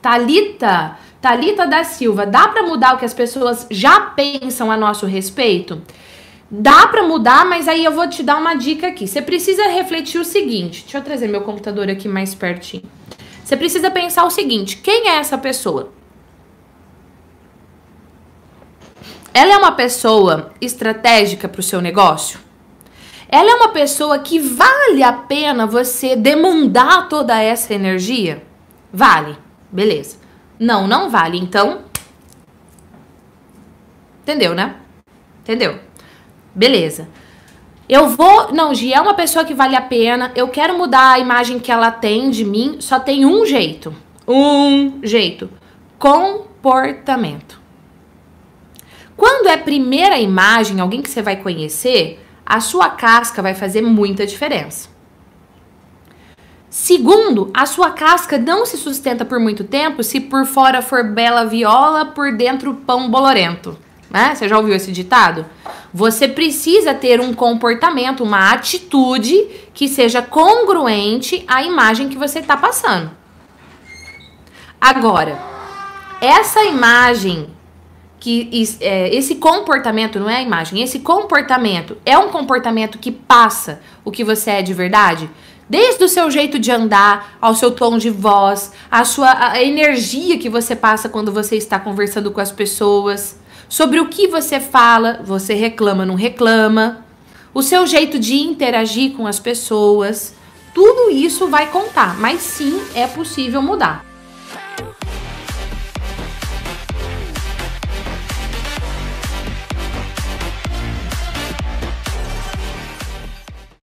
Talita, Talita da Silva, dá para mudar o que as pessoas já pensam a nosso respeito? Dá para mudar, mas aí eu vou te dar uma dica aqui. Você precisa refletir o seguinte. Deixa eu trazer meu computador aqui mais pertinho. Você precisa pensar o seguinte: quem é essa pessoa? Ela é uma pessoa estratégica para o seu negócio? Ela é uma pessoa que vale a pena você demandar toda essa energia? Vale. Beleza. Não, não vale. Então. Entendeu, né? Entendeu? Beleza. Eu vou. Não, Gi, é uma pessoa que vale a pena. Eu quero mudar a imagem que ela tem de mim. Só tem um jeito. Um jeito. Comportamento. Quando é primeira imagem, alguém que você vai conhecer, a sua casca vai fazer muita diferença. Segundo, a sua casca não se sustenta por muito tempo se por fora for bela viola, por dentro pão bolorento. Né? Você já ouviu esse ditado? Você precisa ter um comportamento, uma atitude que seja congruente à imagem que você está passando. Agora, essa imagem que é, esse comportamento não é a imagem, esse comportamento é um comportamento que passa o que você é de verdade. Desde o seu jeito de andar, ao seu tom de voz, a sua a energia que você passa quando você está conversando com as pessoas, sobre o que você fala, você reclama, não reclama, o seu jeito de interagir com as pessoas, tudo isso vai contar, mas sim é possível mudar.